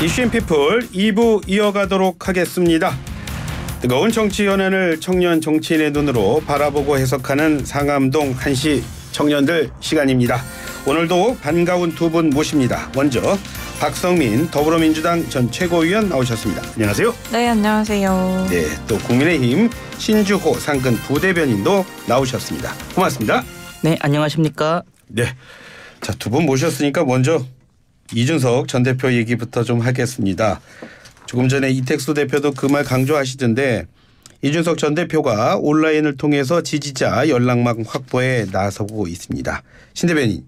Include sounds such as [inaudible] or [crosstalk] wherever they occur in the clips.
이슈인피플 2부 이어가도록 하겠습니다. 뜨거운 정치 현안을 청년 정치인의 눈으로 바라보고 해석하는 상암동 한시 청년들 시간입니다. 오늘도 반가운 두 분 모십니다. 먼저 박성민 더불어민주당 전 최고위원 나오셨습니다. 안녕하세요. 네, 안녕하세요. 네, 또 국민의힘 신주호 상근 부대변인도 나오셨습니다. 고맙습니다. 네, 안녕하십니까? 네. 자, 두 분 모셨으니까 먼저 이준석 전 대표 얘기부터 좀 하겠습니다. 조금 전에 이택수 대표도 그 말 강조하시던데 이준석 전 대표가 온라인을 통해서 지지자 연락망 확보에 나서고 있습니다. 신 대변인,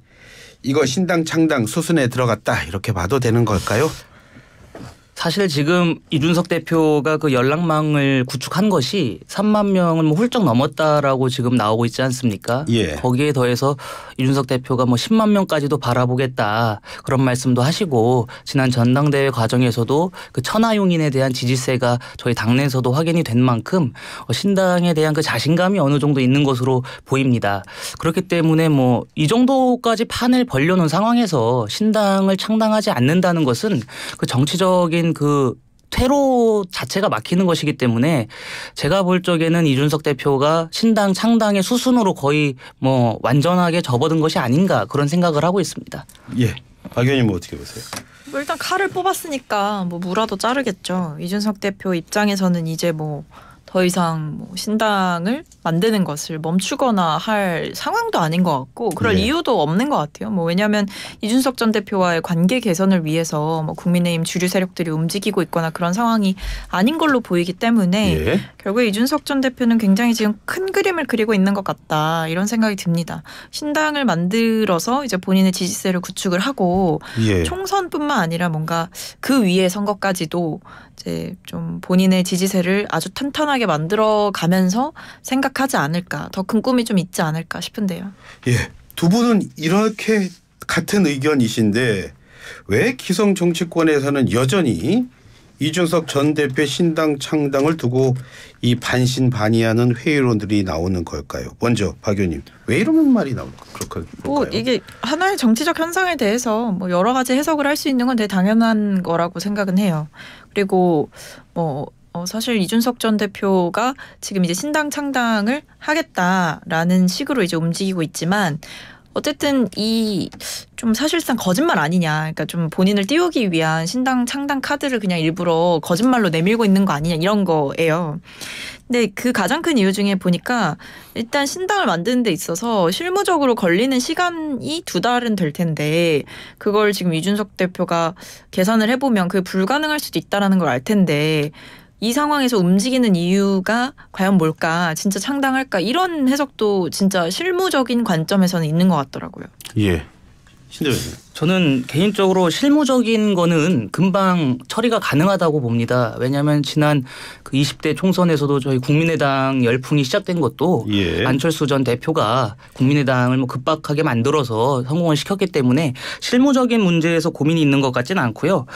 이거 신당 창당 수순에 들어갔다 이렇게 봐도 되는 걸까요? 사실 지금 이준석 대표가 그 연락망을 구축한 것이 3만 명을 뭐 훌쩍 넘었다라고 지금 나오고 있지 않습니까? 예. 거기에 더해서 이준석 대표가 뭐 10만 명까지도 바라보겠다 그런 말씀도 하시고 지난 전당대회 과정에서도 그 천하용인에 대한 지지세가 저희 당내에서도 확인이 된 만큼 어, 신당에 대한 그 자신감이 어느 정도 있는 것으로 보입니다. 그렇기 때문에 뭐 이 정도까지 판을 벌려놓은 상황에서 신당을 창당하지 않는다는 것은 그 정치적인 그 퇴로 자체가 막히는 것이기 때문에 제가 볼 적에는 이준석 대표가 신당 창당의 수순으로 거의 뭐 완전하게 접어든 것이 아닌가 그런 생각을 하고 있습니다. 예. 박의님뭐 어떻게 보세요? 뭐 일단 칼을 뽑았으니까 뭐 무라도 자르겠죠. 이준석 대표 입장에서는 이제 뭐더 이상 뭐 신당을 만드는 것을 멈추거나 할 상황도 아닌 것 같고 그럴 네. 이유도 없는 것 같아요. 뭐 왜냐하면 이준석 전 대표와의 관계 개선을 위해서 뭐 국민의힘 주류 세력들이 움직이고 있거나 그런 상황이 아닌 걸로 보이기 때문에 예. 결국 이준석 전 대표는 굉장히 지금 큰 그림을 그리고 있는 것 같다 이런 생각이 듭니다. 신당을 만들어서 이제 본인의 지지세를 구축을 하고 예. 총선뿐만 아니라 뭔가 그 위에 선거까지도 이제 좀 본인의 지지세를 아주 탄탄하게 만들어 가면서 생각하지 않을까 더 큰 꿈이 좀 있지 않을까 싶은데요. 예, 두 분은 이렇게 같은 의견이신데 왜 기성 정치권에서는 여전히 이준석 전대표 신당 창당을 두고 이 반신반의하는 회의론들이 나오는 걸까요? 먼저 박 의원님 왜 이러는 말이 나올까요? 해석할 그 뭐 이게 하나의 정치적 현상에 대해서 뭐 여러 가지 해석을 할 수 있는 건 되게 당연한 거라고 생각은 해요. 그리고 뭐 어, 사실 이준석 전 대표가 지금 이제 신당 창당을 하겠다라는 식으로 이제 움직이고 있지만 어쨌든 이 좀 사실상 거짓말 아니냐. 그러니까 좀 본인을 띄우기 위한 신당 창당 카드를 그냥 일부러 거짓말로 내밀고 있는 거 아니냐 이런 거예요. 근데 그 가장 큰 이유 중에 보니까 일단 신당을 만드는 데 있어서 실무적으로 걸리는 시간이 두 달은 될 텐데 그걸 지금 이준석 대표가 계산을 해보면 그게 불가능할 수도 있다라는 걸 알 텐데 이 상황에서 움직이는 이유가 과연 뭘까? 진짜 창당할까? 이런 해석도 진짜 실무적인 관점에서는 있는 것 같더라고요. 예. 신대원 저는 개인적으로 실무적인 거는 금방 처리가 가능하다고 봅니다. 왜냐하면 지난 그 20대 총선에서도 저희 국민의당 열풍이 시작된 것도 예. 안철수 전 대표가 국민의당을 뭐 급박하게 만들어서 성공을 시켰기 때문에 실무적인 문제에서 고민이 있는 것 같지는 않고요.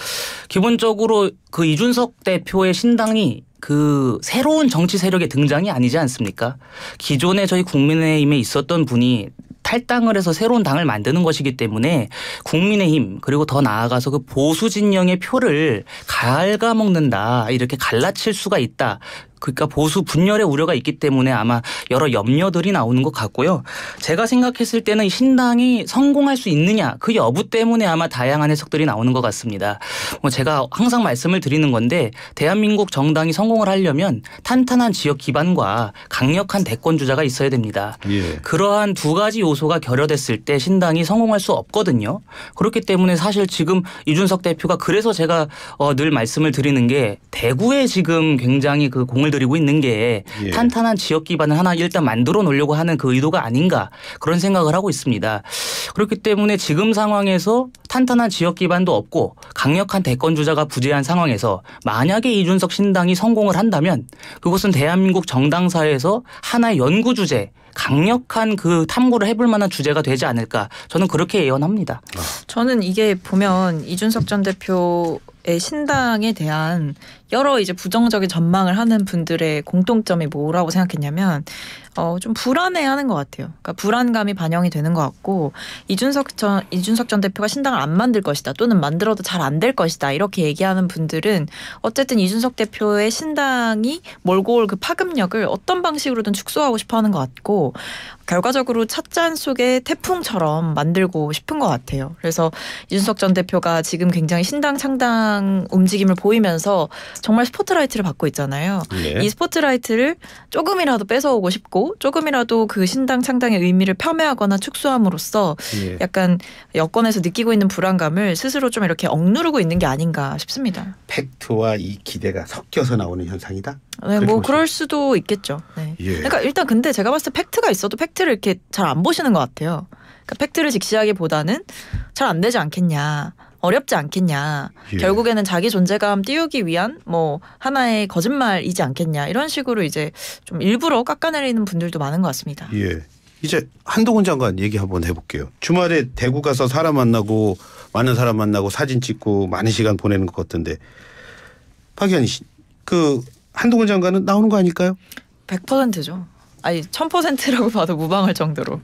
기본적으로 그 이준석 대표의 신당이 그 새로운 정치 세력의 등장이 아니지 않습니까? 기존에 저희 국민의힘에 있었던 분이 탈당을 해서 새로운 당을 만드는 것이기 때문에 국민의힘 그리고 더 나아가서 그 보수 진영의 표를 갉아먹는다 이렇게 갈라칠 수가 있다. 그러니까 보수 분열의 우려가 있기 때문에 아마 여러 염려들이 나오는 것 같고요. 제가 생각했을 때는 신당이 성공할 수 있느냐 그 여부 때문에 아마 다양한 해석들이 나오는 것 같습니다. 뭐 제가 항상 말씀을 드리는 건데 대한민국 정당이 성공을 하려면 탄탄한 지역 기반과 강력한 대권 주자가 있어야 됩니다. 예. 그러한 두 가지 요소가 결여됐을 때 신당이 성공할 수 없거든요. 그렇기 때문에 사실 지금 이준석 대표가 그래서 제가 어늘 말씀을 드리는 게 대구에 지금 굉장히 그 공. 공을 들이고 있는 게 예. 탄탄한 지역 기반을 하나 일단 만들어 놓으려고 하는 그 의도가 아닌가 그런 생각을 하고 있습니다. 그렇기 때문에 지금 상황에서 탄탄한 지역 기반도 없고 강력한 대권 주자가 부재한 상황에서 만약에 이준석 신당이 성공을 한다면 그것은 대한민국 정당사에서 하나의 연구 주제 강력한 그 탐구를 해볼 만한 주제가 되지 않을까 저는 그렇게 예언합니다. 저는 이게 보면 이준석 전 대표 예, 신당에 대한 여러 이제 부정적인 전망을 하는 분들의 공통점이 뭐라고 생각했냐면 어, 좀 불안해하는 것 같아요. 그러니까 불안감이 반영이 되는 것 같고 이준석 전 이준석 전 대표가 신당을 안 만들 것이다 또는 만들어도 잘 안 될 것이다 이렇게 얘기하는 분들은 어쨌든 이준석 대표의 신당이 몰고 올 그 파급력을 어떤 방식으로든 축소하고 싶어하는 것 같고 결과적으로 찻잔 속에 태풍처럼 만들고 싶은 것 같아요. 그래서 이준석 전 대표가 지금 굉장히 신당 창당 움직임을 보이면서 정말 스포트라이트를 받고 있잖아요. 예. 이 스포트라이트를 조금이라도 뺏어오고 싶고 조금이라도 그 신당 창당의 의미를 폄훼하거나 축소함으로써 예. 약간 여권에서 느끼고 있는 불안감을 스스로 좀 이렇게 억누르고 있는 게 아닌가 싶습니다. 팩트와 이 기대가 섞여서 나오는 현상이다. 네, 뭐 그럴 수도 있겠죠. 네. 예. 그러니까 일단 근데 제가 봤을 때 팩트가 있어도 팩트를 이렇게 잘 안 보시는 것 같아요. 그러니까 팩트를 직시하기보다는 잘 안 되지 않겠냐. 어렵지 않겠냐. 예. 결국에는 자기 존재감 띄우기 위한 뭐 하나의 거짓말이지 않겠냐. 이런 식으로 이제 좀 일부러 깎아내리는 분들도 많은 것 같습니다. 예. 이제 한동훈 장관 얘기 한번 해볼게요. 주말에 대구 가서 사람 만나고 많은 사람 만나고 사진 찍고 많은 시간 보내는 것 같은데 박의원 씨, 그 한동훈 장관은 나오는 거 아닐까요? 100%죠. 아니 1000%라고 봐도 무방할 정도로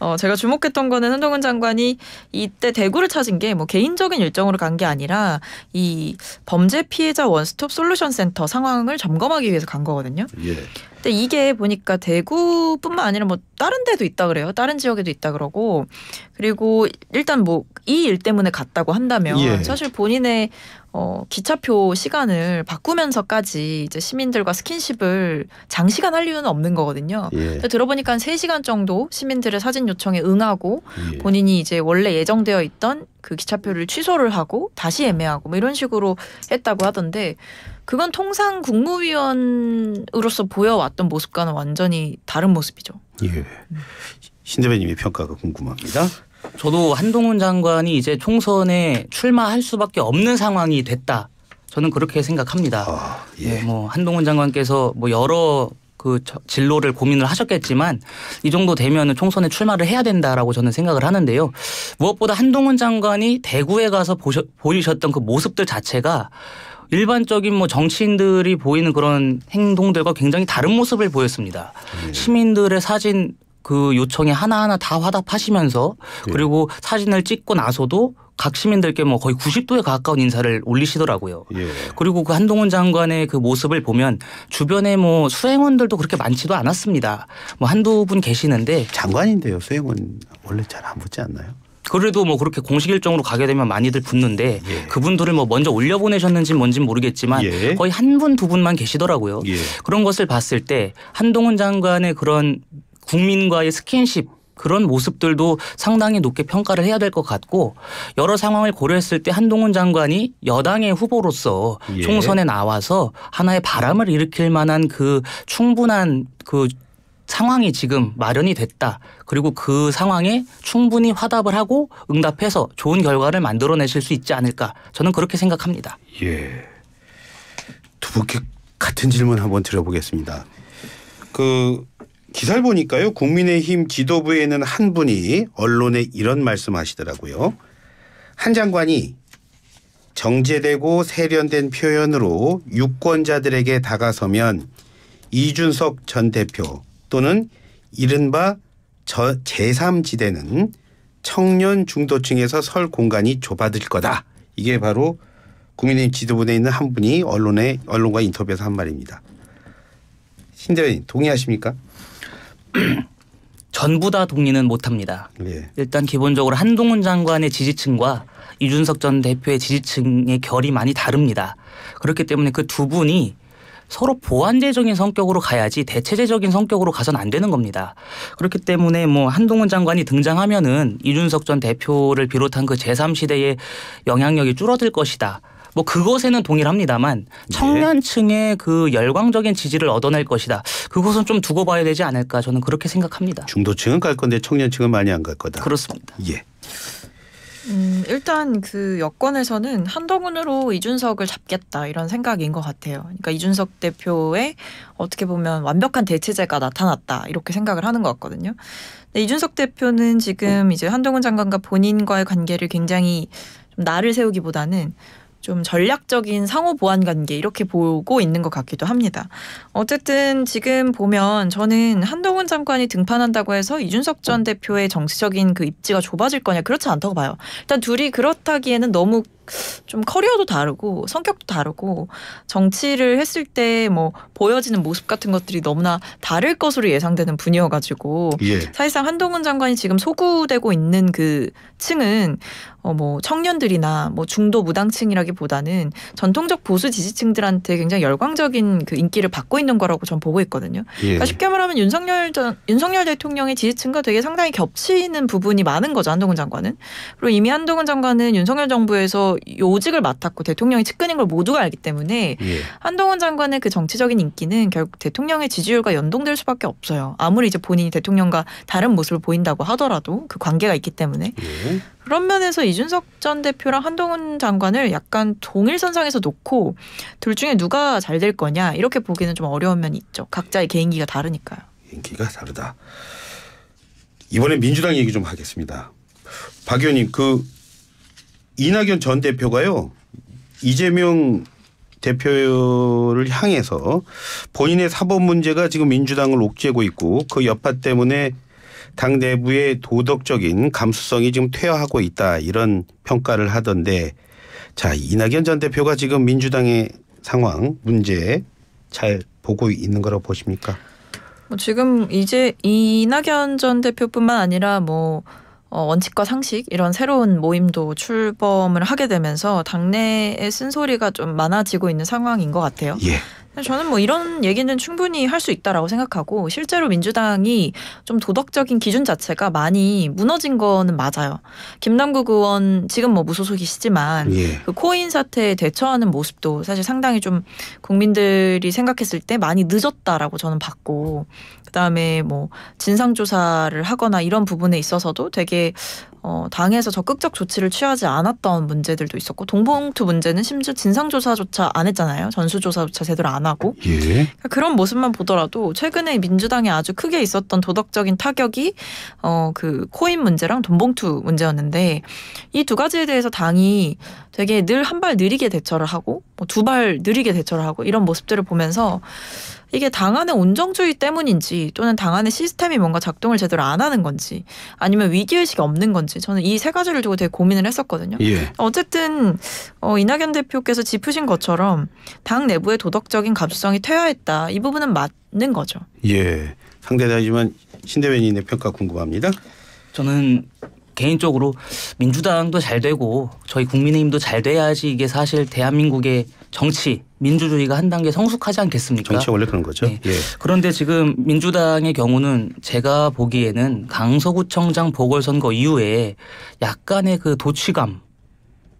어, 제가 주목했던 거는 한동훈 장관이 이때 대구를 찾은 게 뭐 개인적인 일정으로 간 게 아니라 이 범죄 피해자 원스톱 솔루션 센터 상황을 점검하기 위해서 간 거거든요. 예. 근데 이게 보니까 대구뿐만 아니라 뭐 다른 데도 있다 그래요. 다른 지역에도 있다 그러고 그리고 일단 뭐 이 일 때문에 갔다고 한다면 예. 사실 본인의 어, 기차표 시간을 바꾸면서까지 이제 시민들과 스킨십을 장시간 할 이유는 없는 거거든요. 예. 근데 들어보니까 한 3시간 정도 시민들의 사진 요청에 응하고 예. 본인이 이제 원래 예정되어 있던 그 기차표를 취소를 하고 다시 예매하고 뭐 이런 식으로 했다고 하던데 그건 통상 국무위원으로서 보여왔던 모습과는 완전히 다른 모습이죠. 예. 신 대표님의 평가가 궁금합니다. 저도 한동훈 장관이 이제 총선에 출마할 수밖에 없는 상황이 됐다. 저는 그렇게 생각합니다. 아, 예. 네, 뭐 한동훈 장관께서 뭐 여러 그 진로를 고민을 하셨겠지만 이 정도 되면 총선에 출마를 해야 된다라고 저는 생각을 하는데요. 무엇보다 한동훈 장관이 대구에 가서 보셔, 보이셨던 그 모습들 자체가 일반적인 뭐 정치인들이 보이는 그런 행동들과 굉장히 다른 모습을 보였습니다. 예. 시민들의 사진 그 요청에 하나하나 다 화답하시면서 예. 그리고 사진을 찍고 나서도 각 시민들께 뭐 거의 90도에 가까운 인사를 올리시더라고요. 예. 그리고 그 한동훈 장관의 그 모습을 보면 주변에 뭐 수행원들도 그렇게 많지도 않았습니다. 뭐 한두 분 계시는데 장관인데요. 수행원 원래 잘 안 붙지 않나요? 그래도 뭐 그렇게 공식 일정으로 가게 되면 많이들 붙는데 예. 그분들을 뭐 먼저 올려보내셨는지 뭔진 모르겠지만 예. 거의 한 분 두 분만 계시더라고요. 예. 그런 것을 봤을 때 한동훈 장관의 그런 국민과의 스킨십 그런 모습들도 상당히 높게 평가를 해야 될 것 같고 여러 상황을 고려했을 때 한동훈 장관이 여당의 후보로서 예. 총선에 나와서 하나의 바람을 일으킬 만한 그 충분한 그 상황이 지금 마련이 됐다. 그리고 그 상황에 충분히 화답을 하고 응답해서 좋은 결과를 만들어내실 수 있지 않을까. 저는 그렇게 생각합니다. 예. 두 분께 같은 질문 한번 드려보겠습니다. 그 기사를 보니까요. 국민의힘 지도부에는 한 분이 언론에 이런 말씀하시더라고요. 한 장관이 정제되고 세련된 표현으로 유권자들에게 다가서면 이준석 전 대표 또는 이른바 저 제3지대는 청년 중도층에서 설 공간이 좁아질 거다. 이게 바로 국민의힘 지도부에 있는 한 분이 언론에 언론과 인터뷰에서 한 말입니다. 신대원님 동의하십니까? [clears throat] 전부 다 동의는 못합니다. 예. 일단 기본적으로 한동훈 장관의 지지층과 이준석 전 대표의 지지층의 결이 많이 다릅니다. 그렇기 때문에 그 두 분이 서로 보완제적인 성격으로 가야지 대체제적인 성격으로 가선 안 되는 겁니다. 그렇기 때문에 뭐 한동훈 장관이 등장하면은 이준석 전 대표를 비롯한 그 제3시대의 영향력이 줄어들 것이다. 뭐 그것에는 동일합니다만 네. 청년층의 그 열광적인 지지를 얻어낼 것이다. 그것은 좀 두고 봐야 되지 않을까 저는 그렇게 생각합니다. 중도층은 갈 건데 청년층은 많이 안 갈 거다. 그렇습니다. 예. 음, 일단 그 여권에서는 한동훈으로 이준석을 잡겠다 이런 생각인 것 같아요. 그러니까 이준석 대표의 어떻게 보면 완벽한 대체제가 나타났다 이렇게 생각을 하는 것 같거든요. 근데 이준석 대표는 지금 이제 한동훈 장관과 본인과의 관계를 굉장히 좀 나를 세우기보다는 좀 전략적인 상호 보완 관계 이렇게 보고 있는 것 같기도 합니다. 어쨌든 지금 보면 저는 한동훈 장관이 등판한다고 해서 이준석 전 대표의 정치적인 그 입지가 좁아질 거냐 그렇지 않다고 봐요. 일단 둘이 그렇다기에는 너무 좀 커리어도 다르고 성격도 다르고 정치를 했을 때 뭐 보여지는 모습 같은 것들이 너무나 다를 것으로 예상되는 분이어가지고 예. 사실상 한동훈 장관이 지금 소구되고 있는 그 층은 어 뭐 청년들이나 뭐 중도 무당층이라기보다는 전통적 보수 지지층들한테 굉장히 열광적인 그 인기를 받고 있는 거라고 전 보고 있거든요. 예. 그러니까 쉽게 말하면 윤석열 전 윤석열 대통령의 지지층과 되게 상당히 겹치는 부분이 많은 거죠 한동훈 장관은. 그리고 이미 한동훈 장관은 윤석열 정부에서 요직을 맡았고 대통령이 측근인 걸 모두가 알기 때문에 예. 한동훈 장관의 그 정치적인 인기는 결국 대통령의 지지율과 연동될 수밖에 없어요. 아무리 이제 본인이 대통령과 다른 모습을 보인다고 하더라도 그 관계가 있기 때문에 예. 그런 면에서 이준석 전 대표랑 한동훈 장관을 약간 동일선상에서 놓고 둘 중에 누가 잘 될 거냐 이렇게 보기는 좀 어려운 면이 있죠. 각자의 개인기가 다르니까요. 개 인기가 다르다. 이번에 민주당 얘기 좀 하겠습니다. 박 의원님 그 이낙연 전 대표가요 이재명 대표를 향해서 본인의 사법 문제가 지금 민주당을 옥죄고 있고 그 여파 때문에 당 내부의 도덕적인 감수성이 지금 퇴화하고 있다 이런 평가를 하던데 자 이낙연 전 대표가 지금 민주당의 상황 문제 잘 보고 있는 거라고 보십니까? 뭐 지금 이제 이낙연 전 대표뿐만 아니라 뭐 어, 원칙과 상식 이런 새로운 모임도 출범을 하게 되면서 당내의 쓴소리가 좀 많아지고 있는 상황인 것 같아요. 예. 저는 뭐 이런 얘기는 충분히 할 수 있다라고 생각하고 실제로 민주당이 좀 도덕적인 기준 자체가 많이 무너진 거는 맞아요. 김남국 의원 지금 뭐 무소속이시지만 예. 그 코인 사태에 대처하는 모습도 사실 상당히 좀 국민들이 생각했을 때 많이 늦었다라고 저는 봤고 그다음에 뭐 진상 조사를 하거나 이런 부분에 있어서도 되게 어, 당에서 적극적 조치를 취하지 않았던 문제들도 있었고 동봉투 문제는 심지어 진상조사조차 안 했잖아요. 전수조사조차 제대로 안 하고 예. 그러니까 그런 모습만 보더라도 최근에 민주당에 아주 크게 있었던 도덕적인 타격이 어, 그 코인 문제랑 동봉투 문제였는데 이 두 가지에 대해서 당이 되게 늘 한 발 느리게 대처를 하고 뭐 두발 느리게 대처를 하고 이런 모습들을 보면서 이게 당 안의 온정주의 때문인지 또는 당 안의 시스템이 뭔가 작동을 제대로 안 하는 건지 아니면 위기의식이 없는 건지 나지 저는 이 세 가지를 두고 되게 고민을 했었거든요. 예. 어쨌든 어, 이낙연 대표께서 짚으신 것처럼 당 내부의 도덕적인 감수성이 퇴화했다. 이 부분은 맞는 거죠. 예. 상대다지만 신대변인의 평가 궁금합니다. 저는 개인적으로 민주당도 잘 되고 저희 국민의힘도 잘 돼야지 이게 사실 대한민국의 정치 민주주의가 한 단계 성숙하지 않겠습니까? 정치 원래 그런 거죠. 네. 예. 그런데 지금 민주당의 경우는 제가 보기에는 강서구청장 보궐선거 이후에 약간의 그 도취감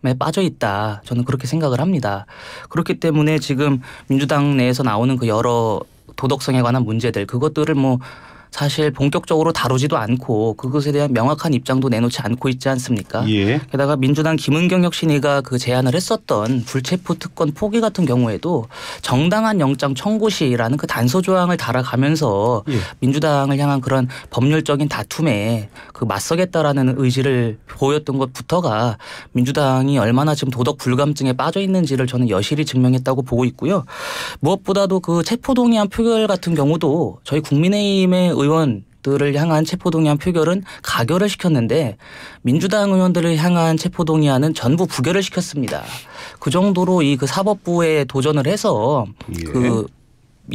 에 빠져 있다. 저는 그렇게 생각을 합니다. 그렇기 때문에 지금 민주당 내에서 나오는 그 여러 도덕성에 관한 문제들 그것들을 뭐 사실 본격적으로 다루지도 않고 그것에 대한 명확한 입장도 내놓지 않고 있지 않습니까? 예. 게다가 민주당 김은경 혁신위가 그 제안을 했었던 불체포 특권 포기 같은 경우에도 정당한 영장 청구 시라는 그 단서 조항을 달아가면서 예. 민주당을 향한 그런 법률적인 다툼에 그 맞서겠다라는 의지를 보였던 것부터가 민주당이 얼마나 지금 도덕 불감증에 빠져 있는지를 저는 여실히 증명했다고 보고 있고요. 무엇보다도 그 체포동의안 표결 같은 경우도 저희 국민의힘의 의원들을 향한 체포동의안 표결은 가결을 시켰는데 민주당 의원들을 향한 체포동의안은 전부 부결을 시켰습니다. 그 정도로 이 그 사법부에 도전을 해서 예. 그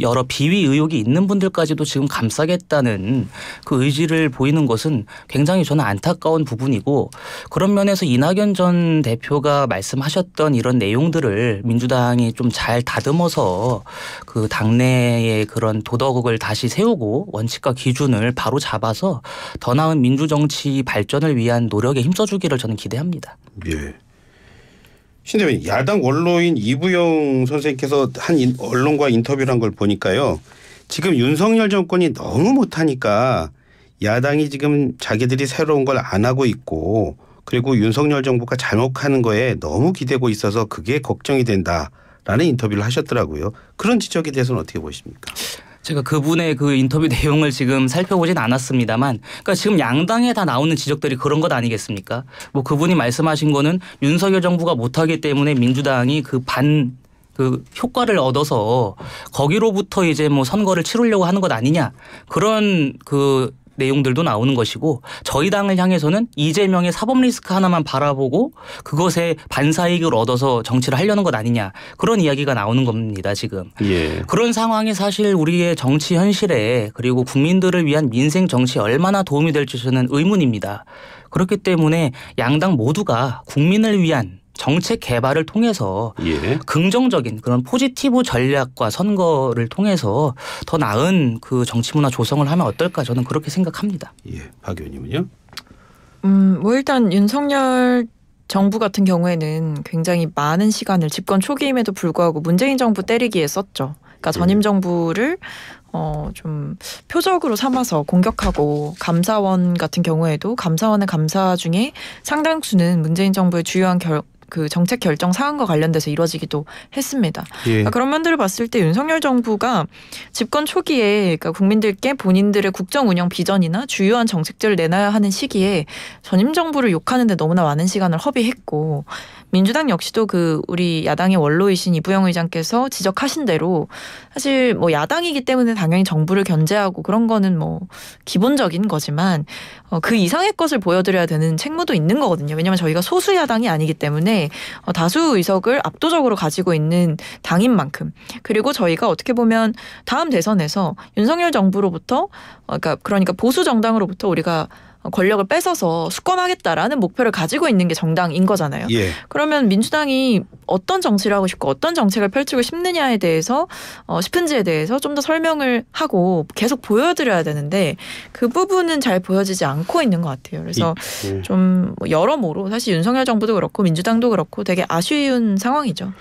여러 비위 의혹이 있는 분들까지도 지금 감싸겠다는 그 의지를 보이는 것은 굉장히 저는 안타까운 부분이고 그런 면에서 이낙연 전 대표가 말씀하셨던 이런 내용들을 민주당이 좀 잘 다듬어서 그 당내의 그런 도덕을 다시 세우고 원칙과 기준을 바로 잡아서 더 나은 민주정치 발전을 위한 노력에 힘써주기를 저는 기대합니다. 예. 신대변인 야당 원로인 이부영 선생님께서 한 언론과 인터뷰를 한 걸 보니까요. 지금 윤석열 정권이 너무 못하니까 야당이 지금 자기들이 새로운 걸 안 하고 있고 그리고 윤석열 정부가 잘못하는 거에 너무 기대고 있어서 그게 걱정이 된다라는 인터뷰를 하셨더라고요. 그런 지적에 대해서는 어떻게 보십니까? 제가 그분의 그 인터뷰 [laughs] 내용을 지금 살펴보진 않았습니다만 그러니까 지금 양당에 다 나오는 지적들이 그런 것 아니겠습니까? 뭐 그분이 말씀하신 거는 윤석열 정부가 못하기 때문에 민주당이 그 반 그 효과를 얻어서 거기로부터 이제 뭐 선거를 치르려고 하는 것 아니냐 그런 그 내용들도 나오는 것이고 저희 당을 향해서는 이재명의 사법 리스크 하나만 바라보고 그것에 반사이익을 얻어서 정치를 하려는 것 아니냐 그런 이야기가 나오는 겁니다 지금 예. 그런 상황이 사실 우리의 정치 현실에 그리고 국민들을 위한 민생 정치에 얼마나 도움이 될지 저는 의문입니다 그렇기 때문에 양당 모두가 국민을 위한 정책 개발을 통해서 예. 긍정적인 그런 포지티브 전략과 선거를 통해서 더 나은 그 정치 문화 조성을 하면 어떨까 저는 그렇게 생각합니다. 예, 박 의원님은요? 음, 뭐 일단 윤석열 정부 같은 경우에는 굉장히 많은 시간을 집권 초기임에도 불구하고 문재인 정부 때리기에 썼죠. 그러니까 전임 예. 정부를 어, 좀 표적으로 삼아서 공격하고 감사원 같은 경우에도 감사원의 감사 중에 상당수는 문재인 정부의 주요한 결, 그 정책 결정 사안과 관련돼서 이루어지기도 했습니다. 예. 그러니까 그런 면들을 봤을 때 윤석열 정부가 집권 초기에 그러니까 국민들께 본인들의 국정 운영 비전이나 주요한 정책들을 내놔야 하는 시기에 전임 정부를 욕하는데 너무나 많은 시간을 허비했고 민주당 역시도 그 우리 야당의 원로이신 이부영 의장께서 지적하신 대로 사실 뭐 야당이기 때문에 당연히 정부를 견제하고 그런 거는 뭐 기본적인 거지만 어, 그 이상의 것을 보여드려야 되는 책무도 있는 거거든요. 왜냐하면 저희가 소수 야당이 아니기 때문에 어, 다수 의석을 압도적으로 가지고 있는 당인 만큼 그리고 저희가 어떻게 보면 다음 대선에서 윤석열 정부로부터 어, 그러니까 그러니까 보수 정당으로부터 우리가 어, 권력을 뺏어서 수권하겠다라는 목표를 가지고 있는 게 정당인 거잖아요. 예. 그러면 민주당이 어떤 정치를 하고 싶고 어떤 정책을 펼치고 싶느냐에 대해서 어, 싶은지에 대해서 좀 더 설명을 하고 계속 보여드려야 되는데 그 부분은 잘 보여지지 않고 있는 것 같아요. 그래서 예. 예. 좀 여러모로 사실 윤석열 정부도 그렇고 민주당도 그렇고 되게 아쉬운 상황이죠. 음.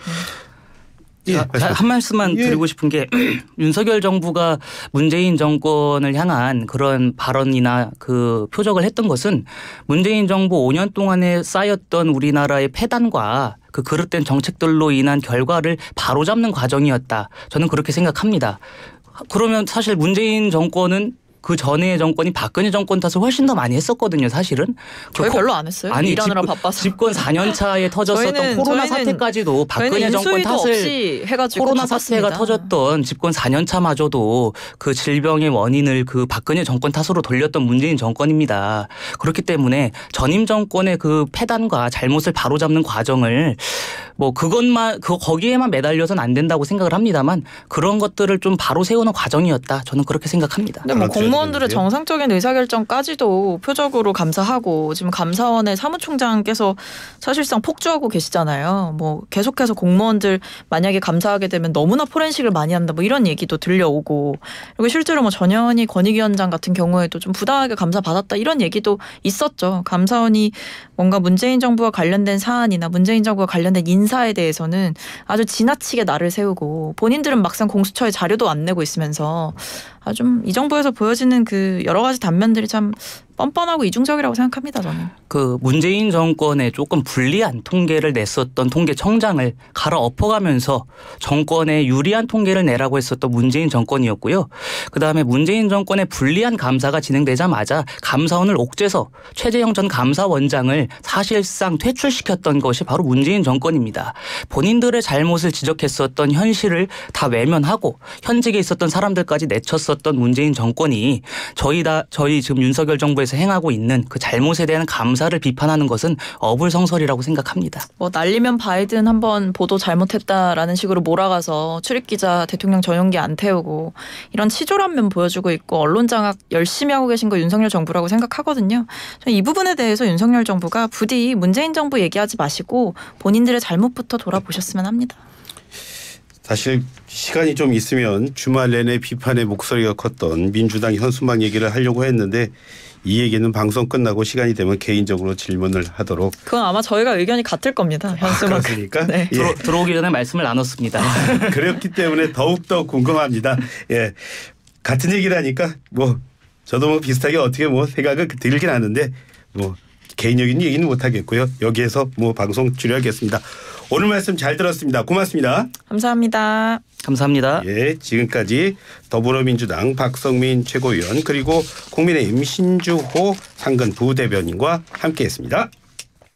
예. 한 말씀만 예. 드리고 싶은 게 [clears throat] 윤석열 정부가 문재인 정권을 향한 그런 발언이나 그 표적을 했던 것은 문재인 정부 5년 동안에 쌓였던 우리나라의 패단과 그 그릇된 정책들로 인한 결과를 바로잡는 과정이었다. 저는 그렇게 생각합니다. 그러면 사실 문재인 정권은 그 전에 정권이 박근혜 정권 탓을 훨씬 더 많이 했었거든요. 사실은. 그 저희 그 별로 안 했어요. 아니, 일하느라 집, 바빠서. 집권 4년 차에 터졌었던 저희는, 코로나 저희는, 사태까지도 박근혜 정권 탓을 코로나 바빴습니다. 사태가 터졌던 집권 4년 차마저도 그 질병의 원인을 그 박근혜 정권 탓으로 돌렸던 문재인 정권입니다. 그렇기 때문에 전임 정권의 그 패단과 잘못을 바로잡는 과정을 뭐 그것만 그 거기에만 매달려선 안 된다고 생각을 합니다만 그런 것들을 좀 바로 세우는 과정이었다. 저는 그렇게 생각합니다. 근데 네, 뭐 그렇죠. 임원들의 정상적인 의사결정까지도 표적으로 감사하고 지금 감사원의 사무총장께서 사실상 폭주하고 계시잖아요. 뭐 계속해서 공무원들 만약에 감사하게 되면 너무나 포렌식을 많이 한다 뭐 이런 얘기도 들려오고 그리고 실제로 뭐 전현희 권익위원장 같은 경우에도 좀 부당하게 감사 받았다 이런 얘기도 있었죠. 감사원이 뭔가 문재인 정부와 관련된 사안이나 문재인 정부와 관련된 인사에 대해서는 아주 지나치게 나를 세우고 본인들은 막상 공수처에 자료도 안 내고 있으면서 아좀이 정부에서 보여지는 그 여러 가지 단면들이 참 뻔뻔하고 이중적이라고 생각합니다. 저는. 그 문재인 정권에 조금 불리한 통계를 냈었던 통계청장을 갈아엎어가면서 정권에 유리한 통계를 내라고 했었던 문재인 정권이었고요. 그 다음에 문재인 정권의 불리한 감사가 진행되자마자 감사원을 옥죄서 최재형 전 감사원장을 사실상 퇴출시켰던 것이 바로 문재인 정권입니다. 본인들의 잘못을 지적했었던 현실을 다 외면하고 현직에 있었던 사람들까지 내쳤었던 문재인 정권이 저희 다 저희 지금 윤석열 정부의 정부에서 행하고 있는 그 잘못에 대한 감사를 비판하는 것은 어불성설이라고 생각합니다. 뭐 날리면 바이든 한번 보도 잘못했다라는 식으로 몰아가서 출입기자 대통령 전용기 안 태우고 이런 치졸한 면 보여주고 있고 언론 장악 열심히 하고 계신 거 윤석열 정부라고 생각하거든요. 이 부분에 대해서 윤석열 정부가 부디 문재인 정부 얘기하지 마시고 본인들의 잘못부터 돌아보셨으면 합니다. 사실 시간이 좀 있으면 주말 내내 비판의 목소리가 컸던 민주당 현수막 얘기를 하려고 했는데 이 얘기는 방송 끝나고 시간이 되면 개인적으로 질문을 하도록. 그건 아마 저희가 의견이 같을 겁니다. 아, 현수막. 그러니까 네. 예. 들어오기 전에 말씀을 나눴습니다. 아, 그렇기 때문에 더욱 더 궁금합니다. 예, 같은 얘기라니까 뭐 저도 뭐 비슷하게 어떻게 뭐 생각을 들긴 하는데 뭐 개인적인 얘기는 못 하겠고요. 여기에서 뭐 방송 줄여야겠습니다. 오늘 말씀 잘 들었습니다. 고맙습니다. 감사합니다. 감사합니다. 예, 지금까지 더불어민주당 박성민 최고위원 그리고 국민의힘 신주호 상근 부대변인과 함께했습니다.